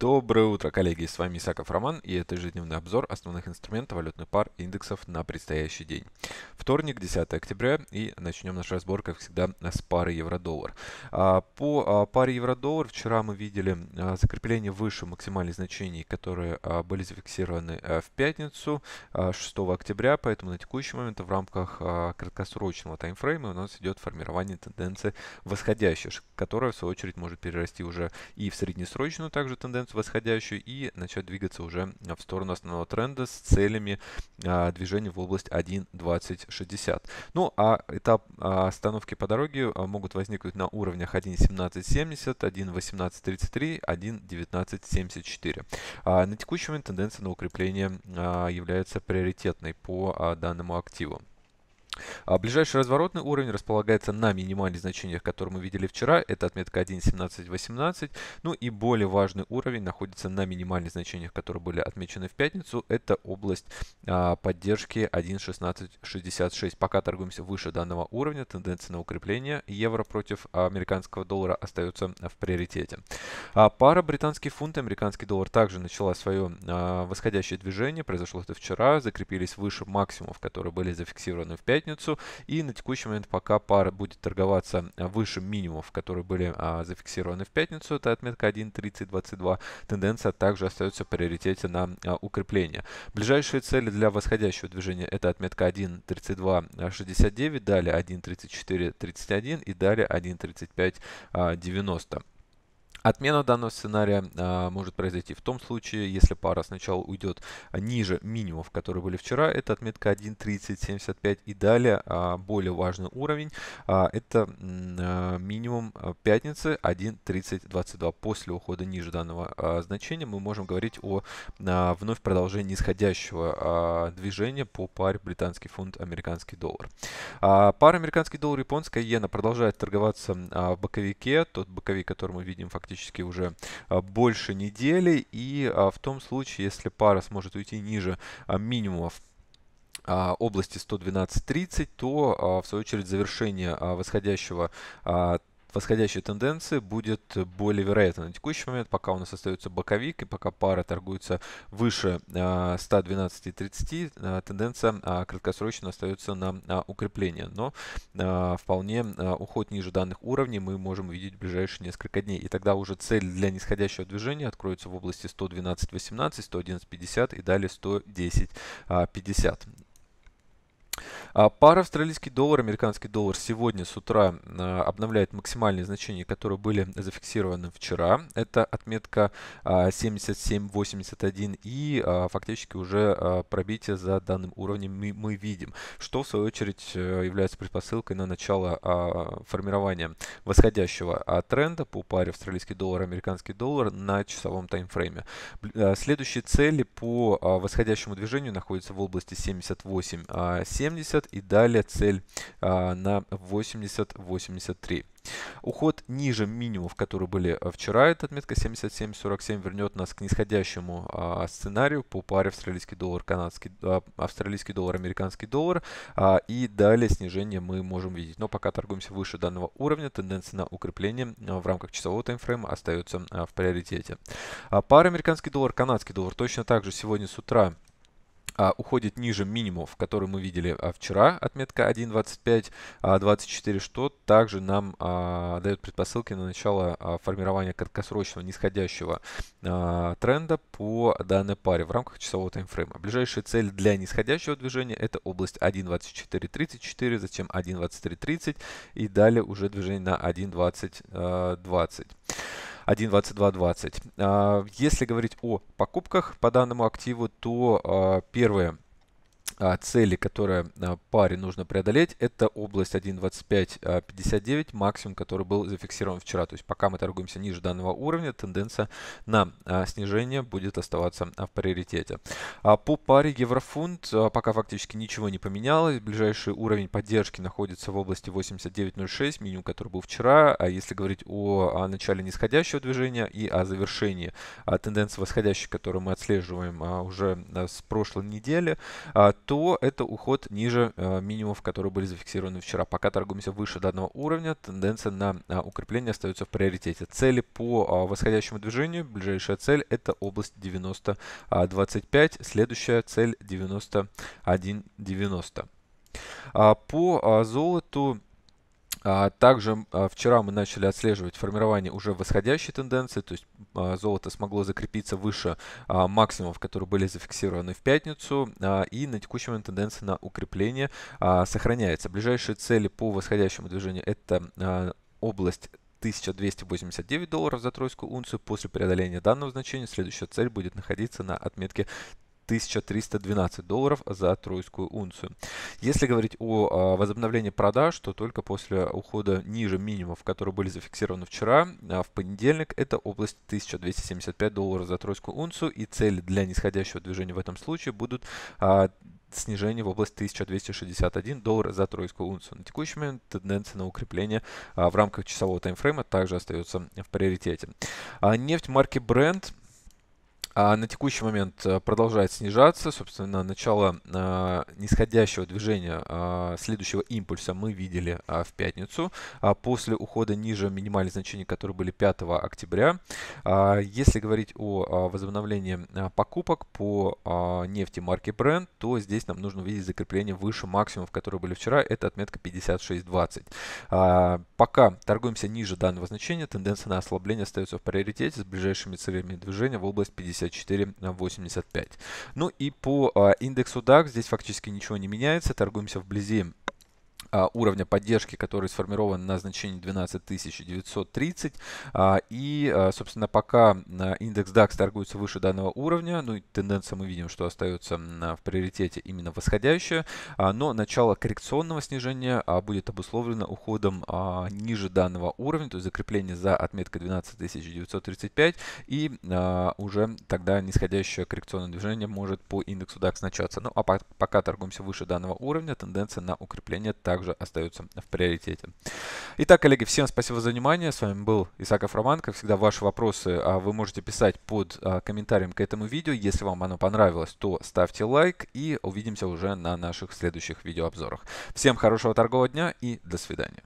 Доброе утро, коллеги! С вами Исаков Роман и это ежедневный обзор основных инструментов валютных пар индексов на предстоящий день. Вторник, 10 октября и начнем наш разбор, как всегда, с пары евро-доллар. А, по а, паре евро-доллар вчера мы видели а, закрепление выше максимальных значений, которые были зафиксированы э, в пятницу 6 октября, поэтому на текущий момент в рамках краткосрочного таймфрейма у нас идет формирование тенденции восходящей, которая в свою очередь может перерасти уже и в среднесрочную также тенденцию, какую восходящую и начать двигаться уже в сторону основного тренда с целями а, движения в область 1.2060. Ну а этап а, остановки по дороге а, могут возникнуть на уровнях 1.1770, 1.1833, 1.1974. А, на текущий момент тенденция на укрепление а, является приоритетной по а, данному активу. А ближайший разворотный уровень располагается на минимальных значениях, которые мы видели вчера. Это отметка 1.17.18. Ну и более важный уровень находится на минимальных значениях, которые были отмечены в пятницу. Это область а, поддержки 1.16.66. Пока торгуемся выше данного уровня. Тенденция на укрепление евро против американского доллара остается в приоритете. А пара британский фунт и американский доллар также начала свое а, восходящее движение. Произошло это вчера. Закрепились выше максимумов, которые были зафиксированы в пятницу пятницу. И на текущий момент пока пара будет торговаться э, выше минимумов, которые были а, зафиксированы в пятницу. Это отметка 1.3022. Тенденция также остается в приоритете на а, укрепление. Ближайшие цели для восходящего движения это отметка 1.3269, далее 1.3431 и далее 1.3590. Отмена данного сценария а, может произойти в том случае, если пара сначала уйдет ниже минимумов, которые были вчера, это отметка 1.3075 и далее а, более важный уровень, а, это а, минимум а, пятницы 1.3022. После ухода ниже данного а, значения мы можем говорить о а, вновь продолжении нисходящего а, движения по паре британский фунт, американский доллар. А, пара американский доллар, японская иена продолжает торговаться а, в боковике, тот боковик, который мы видим фактически фактически уже а, больше недели. И а, в том случае, если пара сможет уйти ниже а, минимумов области 112.30, то в свою очередь завершение восходящего восходящей тенденции будет более вероятно на текущий момент, пока у нас остается боковик и пока пара торгуется выше 112.30, а, а, тенденция а, краткосрочно остается на укрепление, но вполне уход ниже данных уровней мы можем увидеть в ближайшие несколько дней. И тогда уже цель для нисходящего движения откроется в области 112.18, 111.50 и далее 110.50. А, пара австралийский доллар, американский доллар сегодня с утра а, обновляет максимальные значения, которые были зафиксированы вчера. Это отметка 77.81 а, и фактически уже пробитие за данным уровнем мы видим, что в свою очередь э, является предпосылкой на начало формирования восходящего тренда по паре австралийский доллар, американский доллар на часовом таймфрейме. Следующие цели по восходящему движению находятся в области 78.70 80 и далее цель а, на 80-83. Уход ниже минимумов, которые были а, вчера, это отметка 77.47 вернет нас к нисходящему а, сценарию по паре австралийский доллар, канадский, а, австралийский доллар, американский доллар. А, и далее снижение мы можем видеть. Но пока торгуемся выше данного уровня, тенденция на укрепление а, в рамках часового таймфрейма остается в приоритете. А, пара американский доллар, канадский доллар точно так же сегодня с утра а, уходит ниже минимумов, который мы видели а вчера, отметка 1.25.24, а, что также нам а, дает предпосылки на начало формирования краткосрочного нисходящего тренда по данной паре в рамках часового таймфрейма. Ближайшая цель для нисходящего движения это область 1.24.34, затем 1.23.30 и далее уже движение на 1.20.20. 1.22.20. А, если говорить о покупках по данному активу, то а, первое – а, цели, которые а, паре нужно преодолеть, это область 1.2559, а, максимум, который был зафиксирован вчера. То есть пока мы торгуемся ниже данного уровня, тенденция на снижение будет оставаться в приоритете. По паре еврофунт пока фактически ничего не поменялось. Ближайший уровень поддержки находится в области 89.06, минимум, который был вчера. А если говорить о начале нисходящего движения и о завершении тенденции восходящей, которую мы отслеживаем уже с прошлой недели, то это уход ниже э, минимумов, которые были зафиксированы вчера. Пока торгуемся выше данного уровня, тенденция на а, укрепление остается в приоритете. Цели по а, восходящему движению. Ближайшая цель это область 90.25, а, следующая цель 91-90. По золоту а, также а, вчера мы начали отслеживать формирование уже восходящей тенденции, то есть а, золото смогло закрепиться выше максимумов, которые были зафиксированы в пятницу, и на текущий момент тенденция на укрепление сохраняется. Ближайшие цели по восходящему движению это область 1289 долларов за тройскую унцию. После преодоления данного значения следующая цель будет находиться на отметке 1312 долларов за тройскую унцию. Если говорить о а, возобновлении продаж, то только после ухода ниже минимумов, которые были зафиксированы вчера, а, в понедельник это область 1275 долларов за тройскую унцию и цели для нисходящего движения в этом случае будут а, снижение в область 1261 доллар за тройскую унцию. На текущий момент тенденция на укрепление а, в рамках часового таймфрейма также остается в приоритете. А, нефть марки Brent а на текущий момент э, продолжает снижаться. Собственно, начало а, нисходящего движения а, следующего импульса мы видели а, в пятницу. А после ухода ниже минимальных значений, которые были 5 октября. А если говорить о возобновлении покупок по нефти марки Brent, то здесь нам нужно увидеть закрепление выше максимумов, которые были вчера. Это отметка 56.20. А, пока торгуемся ниже данного значения, тенденция на ослабление остается в приоритете с ближайшими целями движения в область 50 54,85. Ну и по а, индексу DAX здесь фактически ничего не меняется. Торгуемся вблизи а, уровня поддержки, который сформирован на значении 12930. А, и, а, собственно, пока индекс DAX торгуется выше данного уровня, ну и тенденция мы видим, что остается в приоритете именно восходящая, но начало коррекционного снижения будет обусловлено уходом ниже данного уровня, то есть закрепление за отметкой 12935 и уже тогда нисходящее коррекционное движение может по индексу DAX начаться. Ну а пока торгуемся выше данного уровня, тенденция на укрепление также остаются в приоритете. Итак, коллеги, всем спасибо за внимание. С вами был Исаков Роман. Как всегда, ваши вопросы а, вы можете писать под а, комментарием к этому видео. Если вам оно понравилось, то ставьте лайк и увидимся уже на наших следующих видеообзорах. Всем хорошего торгового дня и до свидания.